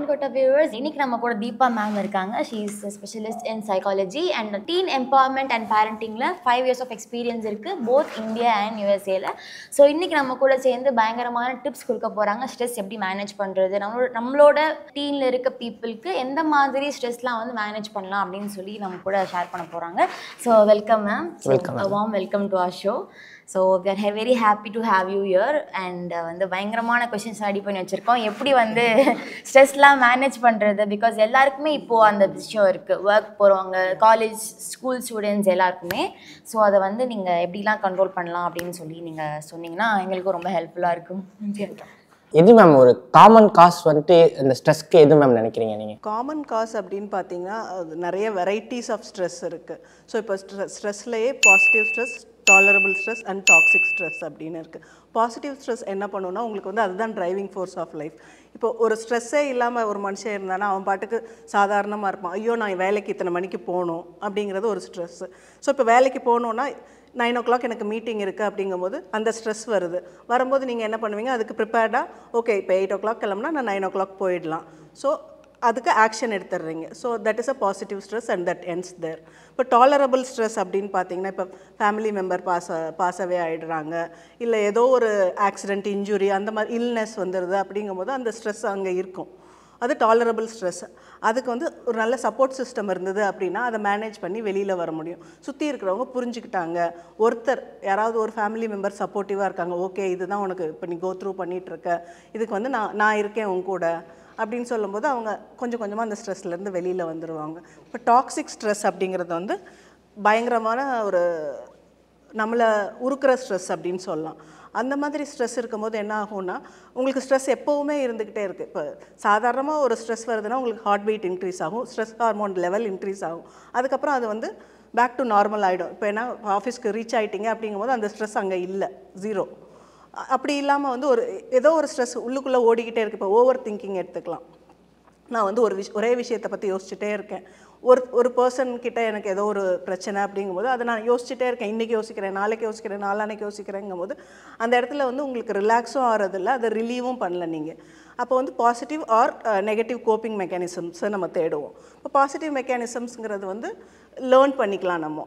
தென்கோட்டா viewers இன்னைக்கு நம்ம கூட தீபா மேம் இருக்காங்க she is specialist in psychology and teen empowerment and பேரண்டிங்கில் ஃபைவ் இயர்ஸ் ஆஃப் எக்ஸ்பீரியன்ஸ் இருக்குது போத் இந்தியா அண்ட் யூஎஸ்ஏல ஸோ இன்னைக்கு நம்ம கூட சேர்ந்து பயங்கரமான டிப்ஸ் கொடுக்க போகிறாங்க ஸ்ட்ரெஸ் எப்படி மேனேஜ் பண்ணுறது நம்மளோட நம்மளோட டீனில் இருக்க பீப்புளுக்கு எந்த மாதிரி ஸ்ட்ரெஸ்லாம் வந்து மேனேஜ் பண்ணலாம் அப்படின்னு சொல்லி நம்ம கூட ஷேர் பண்ண போகிறாங்க ஸோ வெல்கம் மேம் வாம் welcome to our show so we are very happy to have you here and வந்து பயங்கரமான கொஷின்ஸ் ரெடி பண்ணி வச்சுருக்கோம் எப்படி வந்து ஸ்ட்ரெஸ்லாம் மேனேஜ் பண்ணுறது பிகாஸ் எல்லாருக்குமே இப்போது அந்த விஷயம் இருக்குது ஒர்க் போகிறவங்க காலேஜ் ஸ்கூல் ஸ்டூடெண்ட்ஸ் எல்லாருக்குமே ஸோ அதை வந்து நீங்கள் எப்படிலாம் கண்ட்ரோல் பண்ணலாம் அப்படின்னு சொல்லி நீங்கள் சொன்னீங்கன்னா எங்களுக்கும் ரொம்ப ஹெல்ப்ஃபுல்லாக இருக்கும் எது மேம் ஒரு காமன் காஸ் வந்துட்டு இந்த ஸ்ட்ரெஸ்க்கு எது மேம் நினைக்கிறீங்க நீங்கள் காமன் காஸ் அப்படின்னு பார்த்தீங்கன்னா நிறைய வெரைட்டிஸ் ஆஃப் ஸ்ட்ரெஸ் இருக்குது ஸோ இப்போ ஸ்ட்ரெஸ்லேயே positive stress tolerable stress and toxic stress அப்படின்னு இருக்குது பாசிட்டிவ் ஸ்ட்ரெஸ் என்ன பண்ணுன்னா உங்களுக்கு வந்து அதுதான் டிரைவிங் ஃபோர்ஸ் ஆஃப் லைஃப் இப்போ ஒரு ஸ்ட்ரெஸ்ஸே இல்லாமல் ஒரு மனுஷன் இருந்தானா அவன் பாட்டுக்கு சாதாரணமாக இருப்பான் ஐயோ நான் வேலைக்கு இத்தனை மணிக்கு போகணும் அப்படிங்கிறது ஒரு ஸ்ட்ரெஸ்ஸு ஸோ இப்போ வேலைக்கு போகணுன்னா நைன் ஓ கிளாக் எனக்கு மீட்டிங் இருக்குது அப்படிங்கும்போது அந்த ஸ்ட்ரெஸ் வருது வரும்போது நீங்கள் என்ன பண்ணுவீங்க அதுக்கு ப்ரிப்பேர்டாக ஓகே இப்போ எயிட் ஓ கிளாக் கிளம்புனா நான் நைன் ஓ கிளாக் போயிடலாம் ஸோ அதுக்கு ஆக்ஷன் எடுத்துடுறீங்க so that is a positive stress and that ends there இப்போ டாலரபிள் ஸ்ட்ரெஸ் அப்படின்னு பார்த்தீங்கன்னா இப்போ ஃபேமிலி மெம்பர் பாஸ் பாஸாகவே ஆகிடுறாங்க இல்லை ஏதோ ஒரு ஆக்சிடெண்ட் இன்ஜுரி அந்த மாதிரி இல்னஸ் வந்துடுது அப்படிங்கும்போது அந்த ஸ்ட்ரெஸ் அங்கே இருக்கும் அது டாலரபிள் ஸ்ட்ரெஸ் அதுக்கு வந்து ஒரு நல்ல சப்போர்ட் சிஸ்டம் இருந்தது அப்படின்னா அதை மேனேஜ் பண்ணி வெளியில் வர முடியும் சுற்றி இருக்கிறவங்க புரிஞ்சுக்கிட்டாங்க ஒருத்தர் யாராவது ஒரு ஃபேமிலி மெம்பர் சப்போர்ட்டிவாக இருக்காங்க ஓகே இதுதான் உனக்கு இப்போ நீ கோ த்ரூ பண்ணிகிட்ருக்க இதுக்கு வந்து நான் நான் இருக்கேன் உங்க கூட அப்படின்னு சொல்லும்போது அவங்க கொஞ்சம் கொஞ்சமாக அந்த ஸ்ட்ரெஸ்லேருந்து வெளியில் வந்துடுவாங்க இப்போ டாக்ஸிக் ஸ்ட்ரெஸ் அப்படிங்கிறது வந்து பயங்கரமான ஒரு நம்மளை உருக்குற ஸ்ட்ரெஸ் அப்படின்னு சொல்லலாம் அந்த மாதிரி ஸ்ட்ரெஸ் இருக்கும்போது என்ன ஆகும்னா உங்களுக்கு ஸ்ட்ரெஸ் எப்போவுமே இருந்துக்கிட்டே இருக்குது இப்போ சாதாரணமாக ஒரு ஸ்ட்ரெஸ் வருதுன்னா உங்களுக்கு ஹார்ட் பீட் இன்க்ரீஸ் ஆகும் ஸ்ட்ரெஸ் ஹார்மோன் லெவல் இன்க்ரீஸ் ஆகும் அதுக்கப்புறம் அது வந்து பேக் டு நார்மல் ஆகிடும் இப்போ ஏன்னா ஆஃபீஸ்க்கு ரீச் ஆகிட்டீங்க அப்படிங்கும்போது அந்த ஸ்ட்ரெஸ் அங்கே இல்லை ஜீரோ அப்படி இல்லாமல் வந்து ஒரு ஏதோ ஒரு ஸ்ட்ரெஸ் உள்ளுக்குள்ளே ஓடிக்கிட்டே இருக்குது இப்போ ஓவர் திங்கிங் எடுத்துக்கலாம் நான் வந்து ஒரு விஷ் ஒரே விஷயத்தை பற்றி யோசிச்சுட்டே இருக்கேன் ஒரு ஒரு பர்சன் கிட்ட எனக்கு ஏதோ ஒரு பிரச்சனை அப்படிங்கும்போது அதை நான் யோசிச்சுட்டே இருக்கேன் இன்றைக்கி யோசிக்கிறேன் நாளைக்கு யோசிக்கிறேன் நாளானைக்கு யோசிக்கிறேங்கும் போது அந்த இடத்துல வந்து உங்களுக்கு ரிலாக்ஸும் ஆகிறதில்ல அதை ரிலீவும் பண்ணல நீங்கள் அப்போ வந்து பாசிட்டிவ் ஆர் நெகட்டிவ் கோப்பிங் மெக்கானிசம்ஸை நம்ம தேடுவோம் இப்போ பாசிட்டிவ் மெக்கானிசம்ஸுங்கிறது வந்து லேர்ன் பண்ணிக்கலாம் நம்ம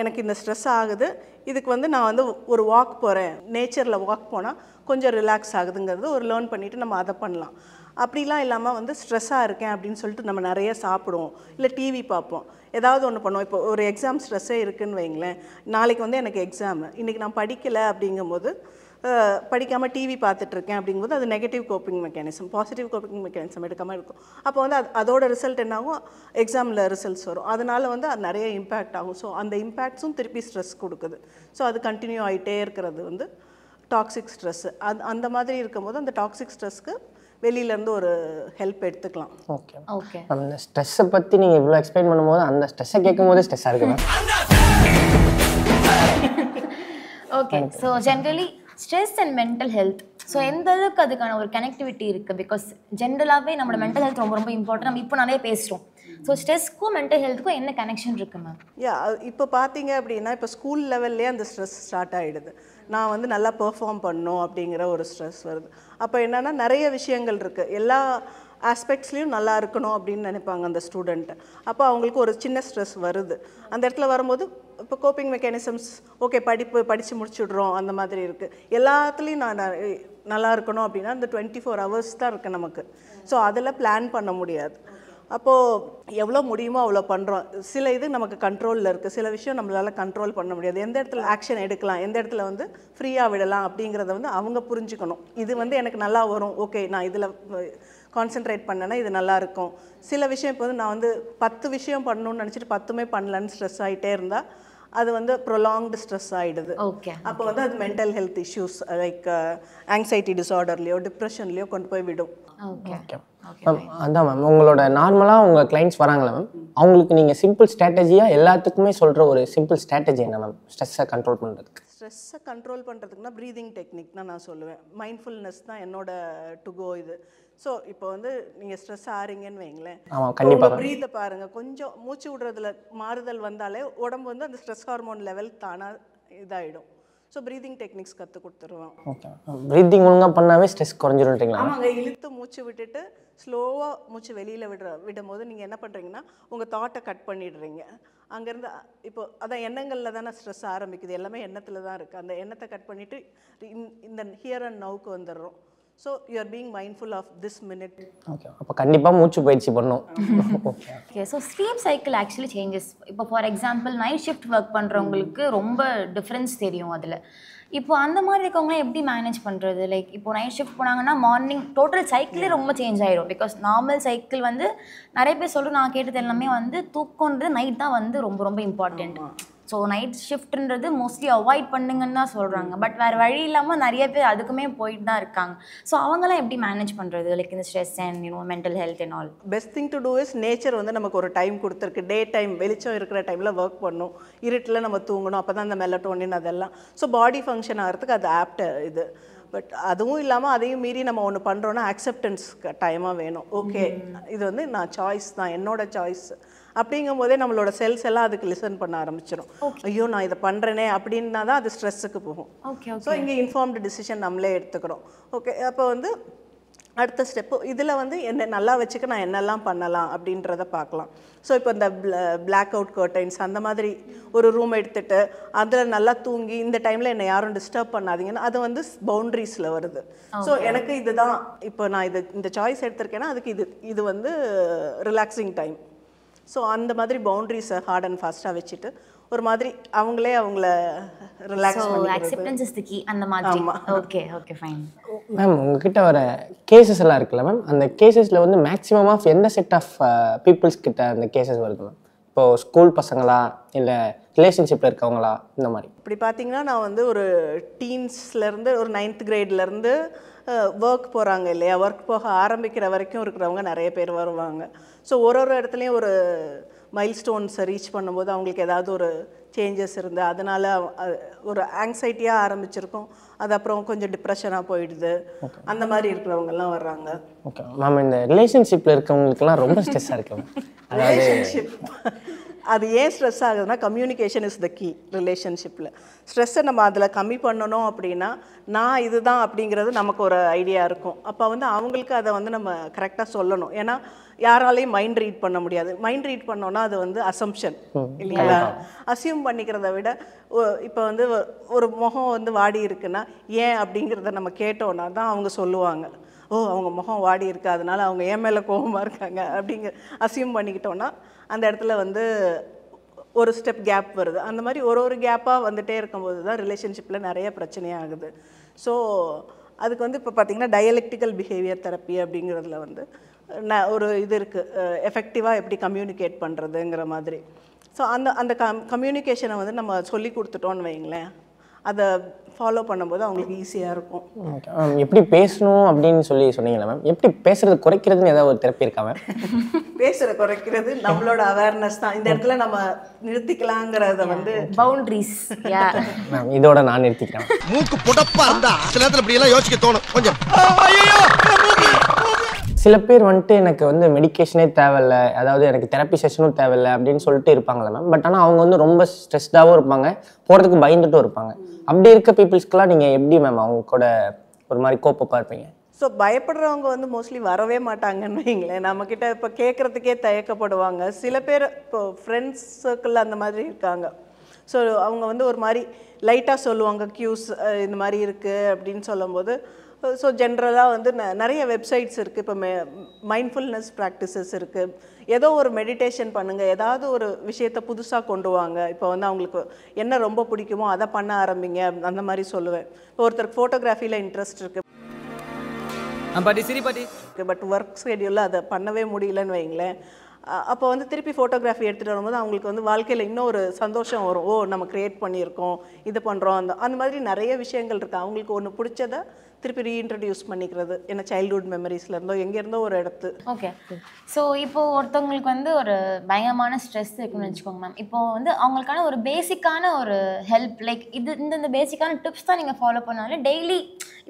எனக்கு இந்த ஸ்ட்ரெஸ் ஆகுது இதுக்கு வந்து நான் வந்து ஒரு வாக் போகிறேன் நேச்சரில் வாக் போனால் கொஞ்சம் ரிலாக்ஸ் ஆகுதுங்கிறது ஒரு லேர்ன் பண்ணிவிட்டு நம்ம அதை பண்ணலாம் அப்படிலாம் இல்லாமல் வந்து ஸ்ட்ரெஸ்ஸாக இருக்கேன் அப்படின்னு சொல்லிட்டு நம்ம நிறைய சாப்பிடுவோம் இல்லை டிவி பார்ப்போம் ஏதாவது ஒன்று பண்ணுவோம் இப்போ ஒரு எக்ஸாம் ஸ்ட்ரெஸ்ஸே இருக்குதுன்னு வைங்களேன் நாளைக்கு வந்து எனக்கு எக்ஸாமு இன்றைக்கி நான் படிக்கலை அப்படிங்கும்போது படிக்காமல் டிவி பார்த்துட்ருக்கேன் அப்படிங்கும்போது அது negative coping mechanism positive coping mechanism எடுக்காமல் இருக்கும் அப்போ வந்து அது அதோட ரிசல்ட் என்னாகும் எக்ஸாமில் ரிசல்ட்ஸ் வரும் அதனால் வந்து அது நிறைய இம்பேக்ட் ஆகும் ஸோ அந்த இம்பேக்ட்ஸும் திருப்பி ஸ்ட்ரெஸ் கொடுக்குது ஸோ அது கண்டினியூ ஆகிட்டே இருக்கிறது வந்து டாக்ஸிக் ஸ்ட்ரெஸ்ஸு அது அந்த மாதிரி இருக்கும்போது அந்த டாக்ஸிக் ஸ்ட்ரெஸ்க்கு வெளியிலேருந்து ஒரு ஹெல்ப் எடுத்துக்கலாம் ஓகே ஓகே அந்த ஸ்ட்ரெஸ்ஸை பற்றி நீங்கள் இவ்வளோ எக்ஸ்பிளைன் பண்ணும்போது அந்த ஸ்ட்ரெஸ்ஸை கேட்கும் போது ஸ்ட்ரெஸ்ஸாக இருக்குது okay so generally stress and mental health so எந்த அளவுக்கு அதுக்கான ஒரு கனெக்டிவிட்டி இருக்குது பிகாஸ் ஜென்ரலாகவே நம்மளோட மென்டல் mm. ஹெல்த் ரொம்ப ரொம்ப இம்பார்ட்டன்ட் நம்ம இப்போ நிறைய பேசுகிறோம் ஸோ ஸ்ட்ரெஸ்க்கும் மென்டல் ஹெல்த்துக்கும் என்ன கனெக்ஷன் இருக்குது மேம் யா இப்போ பார்த்தீங்க அப்படின்னா இப்போ ஸ்கூல் லெவல்லே அந்த ஸ்ட்ரெஸ் ஸ்டார்ட் ஆகிடுது நான் வந்து நல்லா பெர்ஃபார்ம் பண்ணும் அப்படிங்கிற ஒரு ஸ்ட்ரெஸ் வருது அப்போ என்னென்னா நிறைய விஷயங்கள் இருக்குது எல்லா ஆஸ்பெக்ட்ஸ்லேயும் நல்லா இருக்கணும் அப்படின்னு நினைப்பாங்க அந்த ஸ்டூடெண்ட்டு அப்போ அவங்களுக்கு ஒரு சின்ன ஸ்ட்ரெஸ் வருது அந்த இடத்துல வரும்போது இப்போ கோப்பிங் மெக்கானிசம்ஸ் ஓகே படிப்பு படித்து முடிச்சுடுறோம் அந்த மாதிரி இருக்குது எல்லாத்துலேயும் நான் நல்லா இருக்கணும் அப்படின்னா அந்த டுவெண்ட்டி ஃபோர் ஹவர்ஸ் தான் இருக்குது நமக்கு ஸோ அதில் பிளான் பண்ண முடியாது அப்போது எவ்வளோ முடியுமோ அவ்வளோ பண்ணுறோம் சில இது நமக்கு கண்ட்ரோலில் இருக்குது சில விஷயம் நம்மளால் கண்ட்ரோல் பண்ண முடியாது எந்த இடத்துல ஆக்ஷன் எடுக்கலாம் எந்த இடத்துல வந்து ஃப்ரீயாக விடலாம் அப்படிங்கிறத வந்து அவங்க புரிஞ்சுக்கணும் இது வந்து எனக்கு நல்லா வரும் ஓகே நான் இதில் கான்சென்ட்ரேட் பண்ணேன்னா இது நல்லாயிருக்கும் சில விஷயம் இப்போ வந்து நான் வந்து பத்து விஷயம் பண்ணணும்னு நினச்சிட்டு பத்துமே பண்ணலன்னு ஸ்ட்ரெஸ் ஆகிட்டே இருந்தால் அது வந்து ப்ரொலாங்டு ஸ்ட்ரெஸ் ஆகிடுது ஓகே அப்போ வந்து அது mental health issues like anxiety டிஸார்டர்லையோ டிப்ரெஷன்லையோ கொண்டு போய் விடும் ஓகே மேம் அதான் மேம் உங்களோட நார்மலாக உங்கள் கிளைண்ட்ஸ் வராங்களா மேம் அவங்களுக்கு நீங்கள் சிம்பிள் ஸ்ட்ராட்டஜியாக எல்லாத்துக்குமே சொல்கிற ஒரு சிம்பிள் ஸ்ட்ராட்டஜி என்ன மேம் ஸ்ட்ரெஸ்ஸை கண்ட்ரோல் பண்ணுறதுக்கு ஸ்ட்ரெஸ்ஸை கண்ட்ரோல் பண்ணுறதுக்குனா ப்ரீதிங் டெக்னிக் தான் நான் சொல்லுவேன் மைண்ட்ஃபுல்னஸ் தான் என்னோட டு கோ இது ஸோ இப்போ வந்து நீங்கள் ஸ்ட்ரெஸ் ஆறீங்கன்னு வைங்களேன் ப்ரீதை பாருங்கள் கொஞ்சம் மூச்சு விடுறதுல மாறுதல் வந்தாலே உடம்பு வந்து அந்த ஸ்ட்ரெஸ் ஹார்மோன் லெவல் தானாக இதாகிடும் ஸோ ப்ரீதிங் டெக்னிக்ஸ் கற்றுக் கொடுத்துருவோம் ஓகே ப்ரீதிங் ஒழுங்காக பண்ணாவே ஸ்ட்ரெஸ் குறைஞ்சிரும்ன்றீங்களா ஆமாங்க இழுத்து மூச்சு விட்டுட்டு ஸ்லோவாக மூச்சு வெளியில் விடுற விடும்போது நீங்கள் என்ன பண்ணுறீங்கன்னா உங்கள் தாட்டை கட் பண்ணிடுறீங்க அங்கேருந்து இப்போ அதான் எண்ணங்களில் தானே ஸ்ட்ரெஸ் ஆரம்பிக்குது எல்லாமே எண்ணத்தில் தான் இருக்குது அந்த எண்ணத்தை கட் பண்ணிவிட்டு இந்த ஹியர் அண்ட் நவுக்கு வந்துடுறோம் so you are being mindful of this minute okay அப்போ கண்டிப்பாக மூச்சு பயிற்சி பண்ணும் okay so sleep cycle actually changes இப்போ for example night shift work பண்ணுறவங்களுக்கு ரொம்ப டிஃப்ரென்ஸ் தெரியும் அதில் இப்போ அந்த மாதிரி இருக்கவங்களாம் எப்படி மேனேஜ் பண்ணுறது லைக் இப்போ நைட் ஷிஃப்ட் போனாங்கன்னா மார்னிங் டோட்டல் சைக்கிளே ரொம்ப சேஞ்ச் ஆயிடும் பிகாஸ் நார்மல் சைக்கிள் வந்து நிறைய பேர் சொல்லிட்டு நான் கேட்டது எல்லாமே வந்து தூக்கம்ன்றது நைட் தான் வந்து ரொம்ப ரொம்ப இம்பார்ட்டன்ட் ஸோ நைட் ஷிஃப்ட்ன்றது மோஸ்ட்லி அவாய்ட் பண்ணுங்கன்னு தான் சொல்கிறாங்க பட் வேறு வழி இல்லாமல் நிறைய பேர் அதுக்குமே போயிட்டு தான் இருக்காங்க ஸோ அவங்களாம் எப்படி மேனேஜ் பண்ணுறது லைக் இந்த stress and you know mental health and all best thing to do is nature வந்து நமக்கு ஒரு டைம் கொடுத்துருக்கு டே டைம் வெளிச்சம் இருக்கிற டைமில் ஒர்க் பண்ணும் இருட்டில் நம்ம தூங்கணும் அப்போ தான் அந்த மெலட்டோனின் அதெல்லாம் ஸோ பாடி ஃபங்க்ஷன் ஆகிறதுக்கு அது ஆப்ட் இது பட் அதுவும் இல்லாமல் அதையும் மீறி நம்ம ஒன்று பண்ணுறோன்னா அக்செப்டன்ஸ்க்கு டைமாக வேணும் ஓகே இது வந்து நான் சாய்ஸ் தான் என்னோட சாய்ஸ் அப்படிங்கும் போதே நம்மளோட செல்ஸ் எல்லாம் அதுக்கு லிசன் பண்ண ஆரம்பிச்சிடும் ஐயோ நான் இதை பண்ணுறேனே அப்படின்னா தான் அது ஸ்ட்ரெஸ்ஸுக்கு போகும் ஸோ இங்கே இன்ஃபார்ம்டு டிசிஷன் நம்மளே எடுத்துக்கிறோம் ஓகே அப்போ வந்து அடுத்த ஸ்டெப்பு இதில் வந்து என்ன நல்லா வச்சுக்க நான் என்னெல்லாம் பண்ணலாம் அப்படின்றத பார்க்கலாம் ஸோ இப்போ இந்த பிளாக் அவுட் கர்டைன்ஸ் அந்த மாதிரி ஒரு ரூம் எடுத்துகிட்டு அதில் நல்லா தூங்கி இந்த டைமில் என்னை யாரும் டிஸ்டர்ப் பண்ணாதீங்கன்னா அது வந்து பவுண்ட்ரிஸில் வருது ஸோ எனக்கு இதுதான் இப்போ நான் இது இந்த சாய்ஸ் எடுத்திருக்கேன்னா அதுக்கு இது இது வந்து ரிலாக்ஸிங் டைம் ஸோ அந்த மாதிரி பவுண்ட்ரிஸை ஹார்ட் அண்ட் ஃபாஸ்ட்டாக வச்சுட்டு ஒரு மாதிரி அவங்களே அவங்கள ரிலாக்ஸ் பண்ணி அக்செப்டன்ஸ் இஸ் தி கீ அந்த மாதிரி ஓகே ஓகே ஃபைன் மேம் உங்ககிட்ட வர கேसेस எல்லாம் இருக்குல்ல மேம் அந்த கேसेसல வந்து மேக்ஸிமம் ஆஃப் எந்த செட் ஆஃப் பீப்பிள்ஸ் கிட்ட அந்த கேसेस வருது மேம் இப்போ ஸ்கூல் பசங்களா இல்லை ரிலேஷன்ஷிப்பில் இருக்கவங்களா இந்த மாதிரி இப்படி பார்த்தீங்கன்னா நான் வந்து ஒரு டீன்ஸ்லேருந்து ஒரு நைன்த் கிரேட்லேருந்து ஒர்க் போகிறாங்க இல்லையா ஒர்க் போக ஆரம்பிக்கிற வரைக்கும் இருக்கிறவங்க நிறைய பேர் வருவாங்க ஸோ ஒரு ஒரு இடத்துலையும் ஒரு மைல்ஸ்டோன்ஸை ரீச் பண்ணும்போது அவங்களுக்கு ஏதாவது ஒரு சேஞ்சஸ் இருந்து அதனால் ஒரு ஆங்ஸைட்டியாக ஆரம்பிச்சிருக்கும் அது அப்புறம் கொஞ்சம் டிப்ரெஷனாக போயிடுது அந்த மாதிரி இருக்கிறவங்கலாம் வர்றாங்க ஓகே மேம் இந்த ரிலேஷன்ஷிப்பில் இருக்கவங்களுக்குலாம் ரொம்ப ஸ்ட்ரெஸ்ஸாக இருக்கும் ரிலேஷன்ஷிப் அது ஏன் ஸ்ட்ரெஸ் ஆகுதுன்னா கம்யூனிகேஷன் இஸ் த கீ ரிலேஷன்ஷிப்பில் ஸ்ட்ரெஸ்ஸை நம்ம அதில் கம்மி பண்ணணும் அப்படின்னா நான் இதுதான் அப்படிங்கிறது நமக்கு ஒரு ஐடியா இருக்கும் அப்போ வந்து அவங்களுக்கு அதை வந்து நம்ம கரெக்டாக சொல்லணும் ஏன்னா யாராலையும் மைண்ட் ரீட் பண்ண முடியாது மைண்ட் ரீட் பண்ணோன்னா அது வந்து அசம்ஷன் இல்லைங்களா அசியூம் பண்ணிக்கிறத விட இப்போ வந்து ஒரு முகம் வந்து வாடி இருக்குன்னா ஏன் அப்படிங்கிறத நம்ம கேட்டோன்னா தான் அவங்க சொல்லுவாங்க ஓ அவங்க முகம் வாடி இருக்குது அதனால் அவங்க ஏன் மேலே கோபமாக இருக்காங்க அப்படிங்க அசியூம் பண்ணிக்கிட்டோன்னா அந்த இடத்துல வந்து ஒரு ஸ்டெப் கேப் வருது அந்த மாதிரி ஒரு ஒரு கேப்பாக வந்துகிட்டே இருக்கும்போது தான் ரிலேஷன்ஷிப்பில் நிறைய ஆகுது ஸோ அதுக்கு வந்து இப்போ பார்த்திங்கன்னா டயலெக்டிக்கல் பிஹேவியர் தெரப்பி அப்படிங்கிறதுல வந்து ந ஒரு இது இருக்குது எஃபெக்டிவாக எப்படி கம்யூனிகேட் பண்ணுறதுங்கிற மாதிரி ஸோ அந்த அந்த கம் கம்யூனிகேஷனை வந்து நம்ம சொல்லி கொடுத்துட்டோன்னு வைங்களேன் அதை ஃபாலோ பண்ணும்போது அவங்களுக்கு ஈஸியாக இருக்கும் um, எப்படி பேசணும் அப்படின்னு சொல்லி சொன்னீங்களா மேம் எப்படி பேசுறது குறைக்கிறதுன்னு ஏதாவது ஒரு திறப்பி இருக்கா மேம் பேசுறது குறைக்கிறது நம்மளோட அவேர்னஸ் தான் இந்த இடத்துல நம்ம நிறுத்திக்கலாங்கிறத வந்து பவுண்டரிஸ் இதோட நான் நிறுத்திக்கிறேன் மூக்கு புடப்பா இருந்தா சில நேரத்தில் இப்படி எல்லாம் யோசிக்க தோணும் கொஞ்சம் சில பேர் வந்துட்டு எனக்கு வந்து மெடிக்கேஷனே தேவையில்ல அதாவது எனக்கு தெரப்பி செஷனும் தேவையில்லை அப்படின்னு சொல்லிட்டு இருப்பாங்களே மேம் பட் ஆனால் அவங்க வந்து ரொம்ப ஸ்ட்ரெஸ்டாகவும் இருப்பாங்க போகிறதுக்கு பயந்துட்டும் இருப்பாங்க அப்படி இருக்க பீப்புள்ஸ்க்குலாம் நீங்கள் எப்படி மேம் அவங்க கூட ஒரு மாதிரி கோப்பப்பாக இருப்பீங்க ஸோ பயப்படுறவங்க வந்து மோஸ்ட்லி வரவே மாட்டாங்கன்னு வைங்களேன் நம்மக்கிட்ட இப்போ கேட்குறதுக்கே தயக்கப்படுவாங்க சில பேர் இப்போ ஃப்ரெண்ட்ஸ் சர்க்கிளில் அந்த மாதிரி இருக்காங்க ஸோ அவங்க வந்து ஒரு மாதிரி லைட்டாக சொல்லுவாங்க க்யூஸ் இந்த மாதிரி இருக்குது அப்படின்னு சொல்லும்போது ஸோ ஜென்ரலாக வந்து நிறைய வெப்சைட்ஸ் இருக்குது இப்போ மே மைண்ட்ஃபுல்னஸ் ப்ராக்டிசஸ் இருக்குது ஏதோ ஒரு மெடிடேஷன் பண்ணுங்கள் ஏதாவது ஒரு விஷயத்தை புதுசாக கொண்டு வாங்க இப்போ வந்து அவங்களுக்கு என்ன ரொம்ப பிடிக்குமோ அதை பண்ண ஆரம்பிங்க அந்த மாதிரி சொல்லுவேன் இப்போ ஒருத்தருக்கு ஃபோட்டோகிராஃபியில் இன்ட்ரெஸ்ட் இருக்குது பாட்டி பாட்டி பட் ஒர்க் ஷெடியூலில் அதை பண்ணவே முடியலன்னு வைங்களேன் அப்போ வந்து திருப்பி ஃபோட்டோகிராஃபி எடுத்துகிட்டு வரும்போது அவங்களுக்கு வந்து வாழ்க்கையில் இன்னும் ஒரு சந்தோஷம் வரும் ஓ நம்ம க்ரியேட் பண்ணியிருக்கோம் இது பண்ணுறோம் அந்த அந்த மாதிரி நிறைய விஷயங்கள் இருக்குது அவங்களுக்கு ஒன்று பிடிச்சதை திருப்பி ரீஇன்ட்ரடியூஸ் பண்ணிக்கிறது என்ன சைல்ட்ஹுட் மெமரிஸ்ல இருந்தோ எங்கேருந்தோ ஒரு இடத்து ஓகே ஸோ இப்போ ஒருத்தவங்களுக்கு வந்து ஒரு பயங்கரமான ஸ்ட்ரெஸ் இருக்குன்னு வச்சுக்கோங்க மேம் இப்போ வந்து அவங்களுக்கான ஒரு பேசிக்கான ஒரு ஹெல்ப் லைக் இது இந்த இந்த பேசிக்கான டிப்ஸ் தான் நீங்கள் ஃபாலோ பண்ணாலும் டெய்லி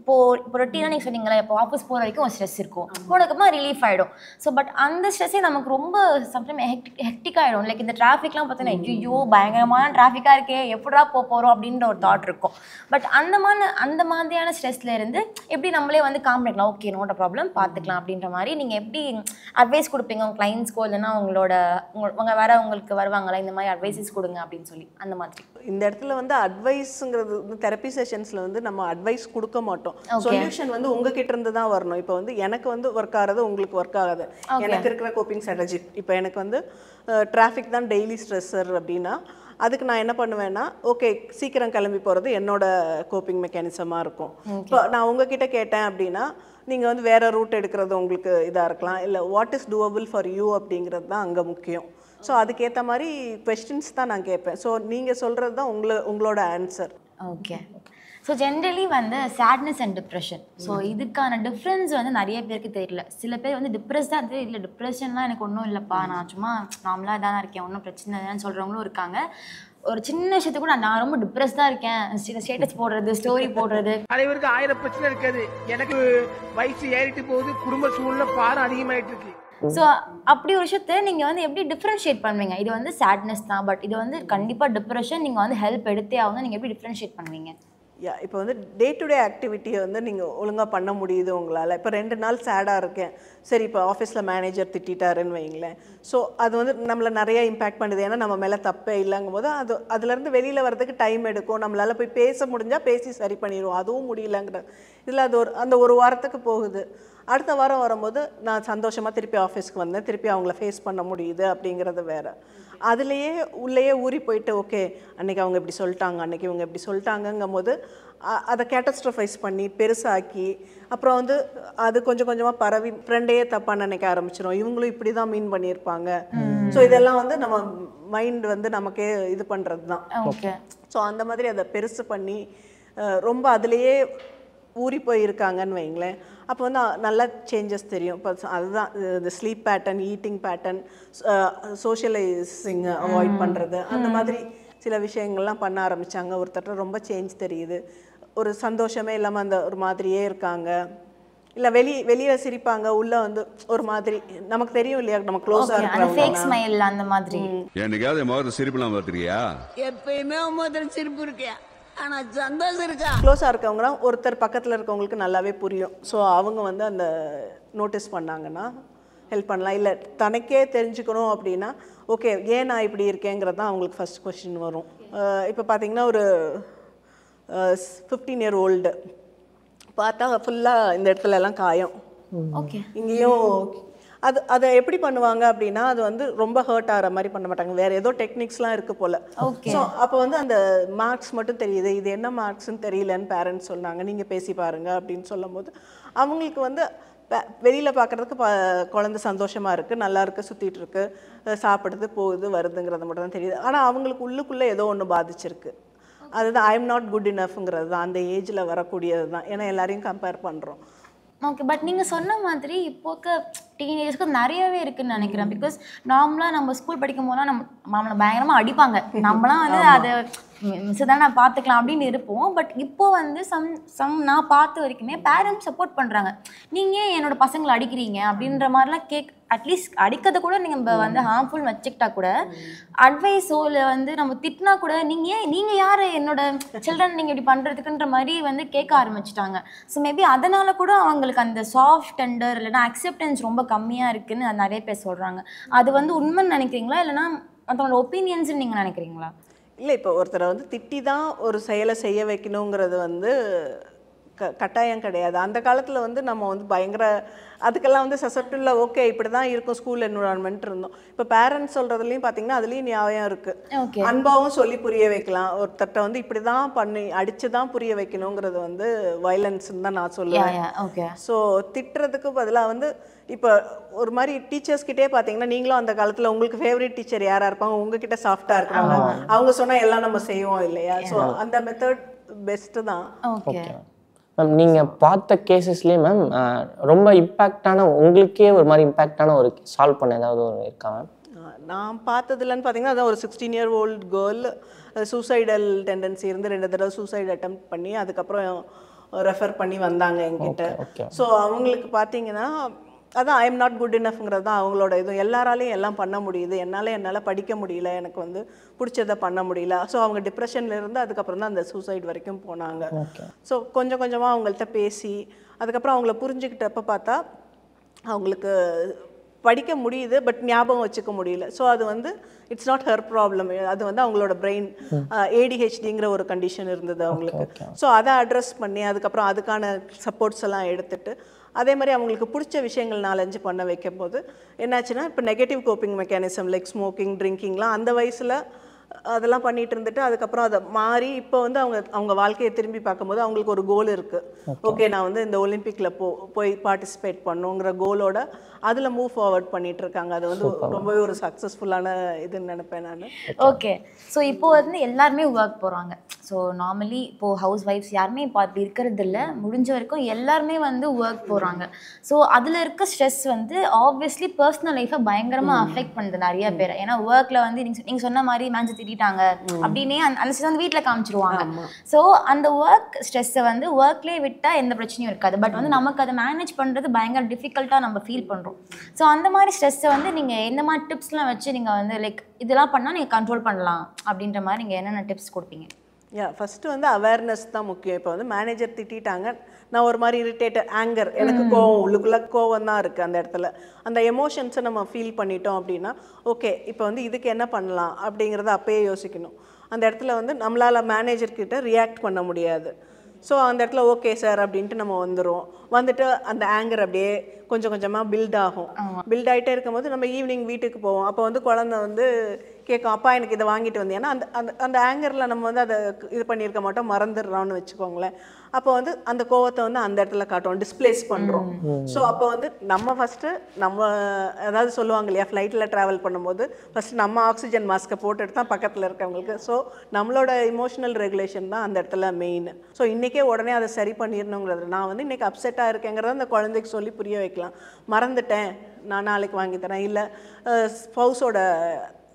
இப்போ இப்போ ரொட்டீனாக நீங்கள் சொன்னீங்களா இப்போ ஆஃபீஸ் போகிற வரைக்கும் ஒரு ஸ்ட்ரெஸ் இருக்கும் போனதுக்கப்புறமா ரிலீஃப் ஆகிடும் ஸோ பட் அந்த ஸ்ட்ரெஸ்ஸே நமக்கு ரொம்ப சம்டைம் ஹெக்டிக் ஹெக்டிக் ஆகிடும் லைக் இந்த டிராஃபிக்லாம் பார்த்தீங்கன்னா ஐயோ பயங்கரமான டிராஃபிக்காக இருக்கே எப்படா போக போகிறோம் அப்படின்ற ஒரு தாட் இருக்கும் பட் அந்த மாதிரி அந்த மாதிரியான ஸ்ட்ரெஸ்லேருந்து வந்து எப்படி நம்மளே வந்து காம் பண்ணிக்கலாம் ஓகே நோட் ப்ராப்ளம் பார்த்துக்கலாம் அப்படின்ற மாதிரி நீங்கள் எப்படி அட்வைஸ் கொடுப்பீங்க உங்கள் கிளைண்ட்ஸ்க்கோ இல்லைன்னா உங்களோட உங்க வேற உங்களுக்கு வருவாங்களா இந்த மாதிரி அட்வைசஸ் கொடுங்க அப்படின்னு சொல்லி அந்த மாதிரி இந்த இடத்துல வந்து அட்வைஸுங்கிறது வந்து தெரப்பி செஷன்ஸில் வந்து நம்ம அட்வைஸ் கொடுக்க மாட்டோம் சொல்யூஷன் வந்து உங்ககிட்ட இருந்து தான் வரணும் இப்போ வந்து எனக்கு வந்து ஒர்க் ஆகாது உங்களுக்கு ஒர்க் ஆகாது எனக்கு இருக்கிற கோப்பிங் ஸ்ட்ராட்டஜி இப்போ எனக்கு வந்து டிராஃபிக் தான் டெய்லி ஸ்ட்ரெஸ்ஸர் அப்படின்னா அதுக்கு நான் என்ன பண்ணுவேன்னா ஓகே சீக்கிரம் கிளம்பி போகிறது என்னோட கோப்பிங் மெக்கானிசமாக இருக்கும் இப்போ நான் உங்ககிட்ட கேட்டேன் அப்படின்னா நீங்கள் வந்து வேறு ரூட் எடுக்கிறது உங்களுக்கு இதாக இருக்கலாம் இல்லை what is doable for you அப்படிங்கிறது தான் அங்கே முக்கியம் ஸோ அதுக்கேற்ற மாதிரி கொஸ்டின்ஸ் தான் நான் கேட்பேன் ஸோ நீங்கள் சொல்கிறது தான் உங்களை உங்களோட ஆன்சர் ஓகே ஸோ ஜென்ரலி வந்து சேட்னஸ் அண்ட் டிப்ரெஷன் ஸோ இதுக்கான டிஃப்ரென்ஸ் வந்து நிறைய பேருக்கு தெரியல சில பேர் வந்து டிப்ரெஸ்டாக இருந்து இல்லை டிப்ரெஷன்லாம் எனக்கு ஒன்றும் இல்லைப்பா நான் சும்மா நார்மலாக தான் இருக்கேன் ஒன்றும் பிரச்சனை இல்லைன்னு சொல்கிறவங்களும் இருக்காங்க ஒரு சின்ன விஷயத்துக்கு கூட நான் ரொம்ப தான் இருக்கேன் ஸ்டேட்டஸ் போடுறது ஸ்டோரி போடுறது அனைவருக்கு ஆயிரம் பிரச்சனை இருக்காது எனக்கு வயசு ஏறிட்டு போகுது குடும்ப சூழ்நிலை பாரம் அதிகமாயிட்டு இருக்கு ஸோ அப்படி ஒரு விஷயத்தை நீங்கள் வந்து எப்படி டிஃப்ரென்ஷியேட் பண்ணுவீங்க இது வந்து சேட்னஸ் தான் பட் இது வந்து கண்டிப்பாக டிப்ரெஷன் நீங்கள் வந்து ஹெல்ப் எடுத்தே ஆகும் நீங்கள் எப்படி டிஃப்ரென்ஷியேட் பண்ணுவீங்க யா இப்போ வந்து டே டு டே ஆக்டிவிட்டியை வந்து நீங்கள் ஒழுங்காக பண்ண முடியுது உங்களால் இப்போ ரெண்டு நாள் சேடாக இருக்கேன் சரி இப்போ ஆஃபீஸில் மேனேஜர் திட்டாருன்னு வைங்களேன் ஸோ அது வந்து நம்மளை நிறையா இம்பேக்ட் பண்ணுது ஏன்னா நம்ம மேலே தப்பே இல்லைங்கும் போது அது அதுலேருந்து வெளியில் வரதுக்கு டைம் எடுக்கும் நம்மளால் போய் பேச முடிஞ்சால் பேசி சரி பண்ணிடுவோம் அதுவும் முடியலங்கிற இதில் அது ஒரு அந்த ஒரு வாரத்துக்கு போகுது அடுத்த வாரம் வரும்போது நான் சந்தோஷமாக திருப்பி ஆஃபீஸ்க்கு வந்தேன் திருப்பி அவங்கள ஃபேஸ் பண்ண முடியுது அப்படிங்கிறது வேறு அதுலேயே உள்ளேயே ஊறி போயிட்டு ஓகே அன்றைக்கி அவங்க இப்படி சொல்லிட்டாங்க அன்றைக்கி இவங்க இப்படி சொல்லிட்டாங்கங்கும் போது அதை கேட்டஸ்ட்ரஃபைஸ் பண்ணி பெருசாக்கி அப்புறம் வந்து அது கொஞ்சம் கொஞ்சமாக பரவி ஃப்ரெண்டையே தப்பாக நினைக்க ஆரம்பிச்சிடும் இவங்களும் இப்படி தான் மீன் பண்ணியிருப்பாங்க ஸோ இதெல்லாம் வந்து நம்ம மைண்ட் வந்து நமக்கே இது பண்ணுறது தான் ஸோ அந்த மாதிரி அதை பெருசு பண்ணி ரொம்ப அதுலேயே ஊறி போயிருக்காங்கன்னு வைங்களேன் அப்போ வந்து நல்லா சேஞ்சஸ் தெரியும் இப்போ அதுதான் இந்த sleep pattern eating pattern socialising avoid பண்ணுறது அந்த மாதிரி சில விஷயங்கள்லாம் பண்ண ஆரம்பித்தாங்க ஒருத்தர் ரொம்ப சேஞ்ச் தெரியுது ஒரு சந்தோஷமே இல்லாமல் அந்த ஒரு மாதிரியே இருக்காங்க இல்லை வெளி வெளியில் சிரிப்பாங்க உள்ள வந்து ஒரு மாதிரி நமக்கு தெரியும் இல்லையா நம்ம க்ளோஸாக இருக்கிறவங்க அந்த மாதிரி முகத்தில் சிரிப்புலாம் பார்த்துருக்கியா எப்பயுமே முகத்தில் சிரிப்பு இருக்கியா ஆனால் சந்தோஷம் இருக்கா க்ளோஸாக இருக்கவங்க ஒருத்தர் பக்கத்தில் இருக்கவங்களுக்கு நல்லாவே புரியும் ஸோ அவங்க வந்து அந்த நோட்டீஸ் பண்ணாங்கன்னா ஹெல்ப் பண்ணலாம் இல்லை தனக்கே தெரிஞ்சுக்கணும் அப்படின்னா ஓகே ஏன் நான் இப்படி இருக்கேங்கிறது தான் அவங்களுக்கு ஃபஸ்ட் கொஷின் வரும் இப்போ பார்த்தீங்கன்னா ஒரு ஃபிஃப்டீன் இயர் ஓல்டு பார்த்தா ஃபுல்லாக இந்த இடத்துல எல்லாம் காயம் ஓகே இங்கேயும் அது அதை எப்படி பண்ணுவாங்க அப்படின்னா அது வந்து ரொம்ப ஹர்ட் ஆகிற மாதிரி பண்ண மாட்டாங்க வேறு ஏதோ டெக்னிக்ஸ்லாம் இருக்குது போல் ஓகே ஸோ அப்போ வந்து அந்த மார்க்ஸ் மட்டும் தெரியுது இது என்ன மார்க்ஸ்னு தெரியலன்னு பேரண்ட்ஸ் சொன்னாங்க நீங்கள் பேசி பாருங்கள் அப்படின்னு சொல்லும் போது அவங்களுக்கு வந்து வெளியில் பார்க்குறதுக்கு ப குழந்த சந்தோஷமாக இருக்குது நல்லா இருக்குது சுற்றிட்டு இருக்கு சாப்பிடுது போகுது வருதுங்கிறது மட்டும் தான் தெரியுது ஆனால் அவங்களுக்கு உள்ளுக்குள்ளே ஏதோ ஒன்று பாதிச்சிருக்கு அதுதான் ஐ எம் நாட் குட் இனஃப்ங்கிறது தான் அந்த ஏஜில் வரக்கூடியது தான் ஏன்னா எல்லாரையும் கம்பேர் பண்ணுறோம் ஓகே பட் நீங்கள் சொன்ன மாதிரி இப்போக்க டீனேஜ்க்கு நிறையவே இருக்குன்னு நினைக்கிறேன் பிகாஸ் நார்மலாக நம்ம ஸ்கூல் படிக்கும் போதெல்லாம் நம்ம நம்மளை பயங்கரமாக அடிப்பாங்க நம்மளாம் வந்து அதை மிஸ் தான் நான் பார்த்துக்கலாம் அப்படின்னு இருப்போம் பட் இப்போ வந்து சம் சம் நான் பார்த்த வரைக்குமே பேரண்ட்ஸ் சப்போர்ட் பண்ணுறாங்க நீங்கள் என்னோட பசங்களை அடிக்கிறீங்க அப்படின்ற மாதிரிலாம் கேக் அட்லீஸ்ட் அடிக்கிறத கூட நீங்கள் நம்ம வந்து ஹார்ம்ஃபுல் வச்சுக்கிட்டா கூட அட்வைஸோ இல்லை வந்து நம்ம திட்டினா கூட நீங்கள் ஏன் நீங்கள் யார் என்னோட சில்ட்ரன் நீங்கள் இப்படி பண்ணுறதுக்குன்ற மாதிரி வந்து கேட்க ஆரம்பிச்சிட்டாங்க ஸோ மேபி அதனால் கூட அவங்களுக்கு அந்த சாஃப்ட் டெண்டர் இல்லைனா அக்செப்டன்ஸ் ரொம்ப கம்மியாக இருக்குதுன்னு நிறைய பேர் சொல்கிறாங்க அது வந்து உண்மைன்னு நினைக்கிறீங்களா இல்லைனா அதோட ஒப்பீனியன்ஸ்னு நீங்கள் நினைக்கிறீங்களா இல்லை இப்போ ஒருத்தரை வந்து திட்டி தான் ஒரு செயலை செய்ய வைக்கணுங்கிறது வந்து கட்டாயம் கிடையாது அந்த காலத்தில் வந்து நம்ம வந்து பயங்கர அதுக்கெல்லாம் வந்து சசப்டிபிளில் ஓகே இப்படி தான் இருக்கும் ஸ்கூல் என்விரான்மெண்ட் இருந்தோம் இப்போ பேரண்ட்ஸ் சொல்கிறதுலையும் பார்த்தீங்கன்னா அதுலேயும் நியாயம் இருக்குது அன்பாவும் சொல்லி புரிய வைக்கலாம் ஒருத்தட்ட வந்து இப்படி தான் பண்ணி அடித்து தான் புரிய வைக்கணுங்கிறது வந்து வயலன்ஸ்ன்னு தான் நான் சொல்லுவேன் ஓகே ஸோ திட்டுறதுக்கு பதிலாக வந்து இப்போ ஒரு மாதிரி டீச்சர்ஸ்கிட்டே பார்த்தீங்கன்னா நீங்களும் அந்த காலத்தில் உங்களுக்கு ஃபேவரட் டீச்சர் யாராக இருப்பாங்க உங்ககிட்ட சாஃப்டாக இருக்காங்க அவங்க சொன்னால் எல்லாம் நம்ம செய்வோம் இல்லையா ஸோ அந்த மெத்தட் பெஸ்ட்டு தான் ஓகே மேம் நீங்கள் பார்த்த கேசஸ்லேயே மேம் ரொம்ப இம்பேக்டான உங்களுக்கே ஒரு மாதிரி இம்பேக்டான ஒரு சால்வ் பண்ண ஏதாவது ஒரு இருக்கா மேம் நான் பார்த்ததுலன்னு பார்த்தீங்கன்னா அதான் ஒரு sixteen year old girl suicidal tendency இருந்து ரெண்டு தடவை சூசைட் அட்டம் பண்ணி அதுக்கப்புறம் ரெஃபர் பண்ணி வந்தாங்க என்கிட்ட ஸோ அவங்களுக்கு பார்த்தீங்கன்னா அதான் ஐ எம் நாட் குட் இனஃப்ங்கிறது தான் அவங்களோட இது எல்லாராலையும் எல்லாம் பண்ண முடியுது என்னால் என்னால் படிக்க முடியல எனக்கு வந்து பிடிச்சதை பண்ண முடியல ஸோ அவங்க இருந்து அதுக்கப்புறம் தான் அந்த சூசைட் வரைக்கும் போனாங்க ஸோ கொஞ்சம் கொஞ்சமாக அவங்கள்ட்ட பேசி அதுக்கப்புறம் அவங்கள புரிஞ்சுக்கிட்டப்ப பார்த்தா அவங்களுக்கு படிக்க முடியுது பட் ஞாபகம் வச்சுக்க முடியல ஸோ அது வந்து இட்ஸ் நாட் ஹர் ப்ராப்ளம் அது வந்து அவங்களோட பிரெயின் ஏடிஹெச்டிங்கிற hmm. ஒரு கண்டிஷன் இருந்தது அவங்களுக்கு ஸோ அதை அட்ரஸ் பண்ணி அதுக்கப்புறம் அதுக்கான சப்போர்ட்ஸ் எல்லாம் எடுத்துகிட்டு அதே மாதிரி அவங்களுக்கு பிடிச்ச விஷயங்கள் நாலஞ்சு பண்ண வைக்கும் போது என்னாச்சுன்னா இப்போ negative coping mechanism like smoking ட்ரிங்கிங்லாம் அந்த வயசில் அதெல்லாம் பண்ணிட்டு இருந்துட்டு அதுக்கப்புறம் அதை மாறி இப்போ வந்து அவங்க அவங்க வாழ்க்கையை திரும்பி பார்க்கும்போது அவங்களுக்கு ஒரு கோல் இருக்குது ஓகே நான் வந்து இந்த ஒலிம்பிக்கில் போ போய் பார்ட்டிசிபேட் பண்ணுங்கிற கோலோட அதில் மூவ் ஃபார்வர்ட் பண்ணிட்டு இருக்காங்க அது வந்து ரொம்பவே ஒரு சக்ஸஸ்ஃபுல்லான இதுன்னு நினைப்பேன் நான் ஓகே ஸோ இப்போ வந்து எல்லாருமே ஒர்க் போகிறாங்க ஸோ நார்மலி இப்போது ஹவுஸ் ஒய்ஃப்ஸ் யாருமே இப்போ அப்படி இருக்கிறது இல்லை முடிஞ்ச வரைக்கும் எல்லாருமே வந்து ஒர்க் போகிறாங்க ஸோ அதில் இருக்க ஸ்ட்ரெஸ் வந்து ஆப்வியஸ்லி பர்சனல் லைஃப்பை பயங்கரமாக அஃபெக்ட் பண்ணுது நிறைய பேர் ஏன்னா ஒர்க்கில் வந்து நீங்கள் நீங்கள் சொன்ன மாதிரி மேஞ்சத்தி திட்டாங்க அப்படின்னே அலசி வந்து வீட்டில் காமிச்சிருவாங்க ஸோ அந்த ஒர்க் ஸ்ட்ரெஸ்ஸை வந்து ஒர்க்லேயே விட்டால் எந்த பிரச்சனையும் இருக்காது பட் வந்து நமக்கு அதை மேனேஜ் பண்ணுறது பயங்கர டிஃபிகல்ட்டாக நம்ம ஃபீல் பண்ணுறோம் ஸோ அந்த மாதிரி ஸ்ட்ரெஸ்ஸை வந்து நீங்கள் எந்த மாதிரி டிப்ஸ்லாம் வச்சு நீங்கள் வந்து லைக் இதெல்லாம் பண்ணால் நீங்கள் கண்ட்ரோல் பண்ணலாம் அப்படின்ற மாதிரி நீங்கள் என்னென்ன டிப்ஸ் கொடுப்பீங்க யா ஃபஸ்ட்டு வந்து அவேர்னஸ் தான் முக்கியம் இப்போ வந்து மேனேஜர் திட்டாங்க நான் ஒரு மாதிரி இரிட்டேட்டட் ஆங்கர் எனக்கு கோவம் உள்ளுக்குள்ளே கோவம் தான் இருக்குது அந்த இடத்துல அந்த எமோஷன்ஸை நம்ம ஃபீல் பண்ணிட்டோம் அப்படின்னா ஓகே இப்போ வந்து இதுக்கு என்ன பண்ணலாம் அப்படிங்கிறத அப்பயே யோசிக்கணும் அந்த இடத்துல வந்து நம்மளால் மேனேஜர்கிட்ட ரியாக்ட் பண்ண முடியாது ஸோ அந்த இடத்துல ஓகே சார் அப்படின்ட்டு நம்ம வந்துடுவோம் வந்துட்டு அந்த ஆங்கர் அப்படியே கொஞ்சம் கொஞ்சமாக பில்ட் ஆகும் பில்ட் ஆகிட்டே இருக்கும்போது நம்ம ஈவினிங் வீட்டுக்கு போவோம் அப்போ வந்து குழந்த வந்து கேட்கும் அப்பா எனக்கு இதை வாங்கிட்டு வந்து ஏன்னா அந்த அந்த அந்த ஆங்கரில் நம்ம வந்து அதை இது பண்ணியிருக்க மாட்டோம் மறந்துடுறோம்னு வச்சுக்கோங்களேன் அப்போ வந்து அந்த கோவத்தை வந்து அந்த இடத்துல காட்டுவோம் டிஸ்பிளேஸ் பண்ணுறோம் ஸோ அப்போ வந்து நம்ம ஃபஸ்ட்டு நம்ம அதாவது சொல்லுவாங்க இல்லையா ஃப்ளைட்டில் ட்ராவல் பண்ணும்போது ஃபஸ்ட்டு நம்ம ஆக்சிஜன் மாஸ்க்கை போட்டுட்டு தான் பக்கத்தில் இருக்கவங்களுக்கு ஸோ நம்மளோட இமோஷனல் ரெகுலேஷன் தான் அந்த இடத்துல மெயின் ஸோ இன்றைக்கே உடனே அதை சரி பண்ணிடணுங்கிறது நான் வந்து இன்றைக்கி அப்செட் கரெக்டாக இருக்கேங்கிறத அந்த குழந்தைக்கு சொல்லி புரிய வைக்கலாம் மறந்துட்டேன் நான் நாளைக்கு வாங்கித்தரேன் இல்லை ஸ்பௌஸோட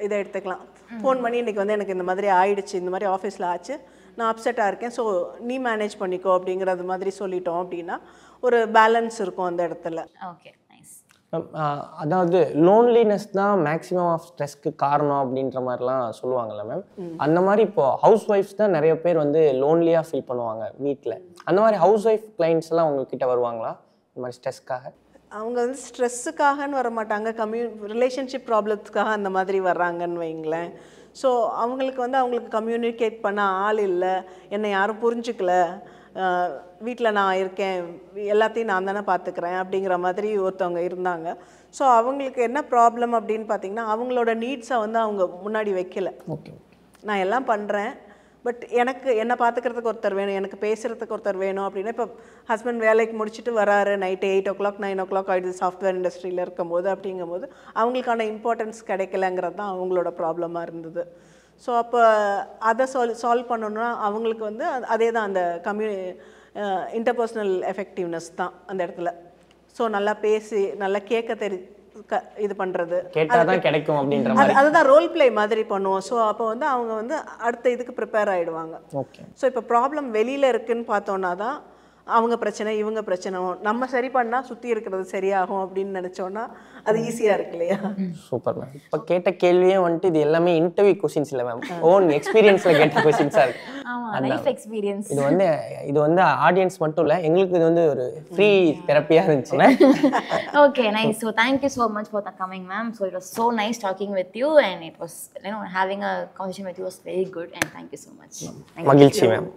இதை எடுத்துக்கலாம் ஃபோன் பண்ணி இன்னைக்கு வந்து எனக்கு இந்த மாதிரி ஆயிடுச்சு இந்த மாதிரி ஆஃபீஸில் ஆச்சு நான் அப்செட்டாக இருக்கேன் ஸோ நீ மேனேஜ் பண்ணிக்கோ அப்படிங்கிறது மாதிரி சொல்லிட்டோம் அப்படின்னா ஒரு பேலன்ஸ் இருக்கும் அந்த இடத்துல ஓகே அதாவது லோன்லினஸ் தான் மேக்ஸிமம் ஆஃப் ஸ்ட்ரெஸ்க்கு காரணம் அப்படின்ற மாதிரிலாம் சொல்லுவாங்கல்ல மேம் அந்த மாதிரி இப்போ ஹவுஸ் ஒய்ஃப்ஸ் தான் நிறைய பேர் வந்து லோன்லியாக ஃபீல் பண்ணுவாங்க வீட்டில் அந்த மாதிரி ஹவுஸ் ஒய்ஃப் எல்லாம் உங்ககிட்ட வருவாங்களா இந்த மாதிரி ஸ்ட்ரெஸ்க்காக அவங்க வந்து ஸ்ட்ரெஸ்ஸுக்காகன்னு வர மாட்டாங்க கம்யூ ரிலேஷன்ஷிப் ப்ராப்ளத்துக்காக அந்த மாதிரி வர்றாங்கன்னு வைங்களேன் ஸோ அவங்களுக்கு வந்து அவங்களுக்கு கம்யூனிகேட் பண்ண ஆள் இல்லை என்னை யாரும் புரிஞ்சுக்கல வீட்டில் நான் இருக்கேன் எல்லாத்தையும் நான் தானே பார்த்துக்கிறேன் அப்படிங்கிற மாதிரி ஒருத்தவங்க இருந்தாங்க ஸோ அவங்களுக்கு என்ன ப்ராப்ளம் அப்படின்னு பார்த்தீங்கன்னா அவங்களோட நீட்ஸை வந்து அவங்க முன்னாடி வைக்கல நான் எல்லாம் பண்ணுறேன் பட் எனக்கு என்னை பார்த்துக்கிறதுக்கு ஒருத்தர் வேணும் எனக்கு பேசுகிறதுக்கு ஒருத்தர் வேணும் அப்படின்னா இப்போ ஹஸ்பண்ட் வேலைக்கு முடிச்சுட்டு வராரு night eight o'clock nine o'clock ஆகிடுது சாஃப்ட்வேர் இண்டஸ்ட்ரியில் இருக்கும்போது அப்படிங்கும்போது அவங்களுக்கான இம்பார்ட்டன்ஸ் கிடைக்கலங்கிறது தான் அவங்களோட ப்ராப்ளமாக இருந்தது ஸோ அப்போ அதை சால்வ் சால்வ் பண்ணணுன்னா அவங்களுக்கு வந்து அதே தான் அந்த கம்யூனி இன்டர்பர்சனல் எஃபெக்டிவ்னஸ் தான் அந்த இடத்துல ஸோ நல்லா பேசி நல்லா கேட்க தெரி இது பண்ணுறது கிடைக்கும் அப்படின்ற அதுதான் ரோல் பிளே மாதிரி பண்ணுவோம் ஸோ அப்போ வந்து அவங்க வந்து அடுத்த இதுக்கு ப்ரிப்பேர் ஆகிடுவாங்க ஸோ இப்போ ப்ராப்ளம் வெளியில் இருக்குன்னு பார்த்தோன்னா தான் அவங்க பிரச்சனை இவங்க பிரச்சனை நம்ம சரி பண்ணால் சுற்றி இருக்கிறது சரியாகும் அப்படின்னு நினச்சோன்னா அது ஈஸியாக இருக்கு இல்லையா சூப்பர் மேம் இப்போ கேட்ட கேள்வியே வந்துட்டு இது எல்லாமே இன்டர்வியூ கொஸ்டின்ஸ் இல்லை மேம் ஓன் எக்ஸ்பீரியன்ஸில் கேட்ட கொஸ்டின்ஸாக இருக்கு எக்ஸ்பீரியன்ஸ் இது வந்து இது வந்து ஆடியன்ஸ் மட்டும் இல்லை எங்களுக்கு இது வந்து ஒரு ஃப்ரீ தெரப்பியாக இருந்துச்சுன்னா okay nice so thank you so much for the coming ma'am so it was so nice talking with you and it was having a conversation with you was very good and thank you so much மகிழ்ச்சி ma'am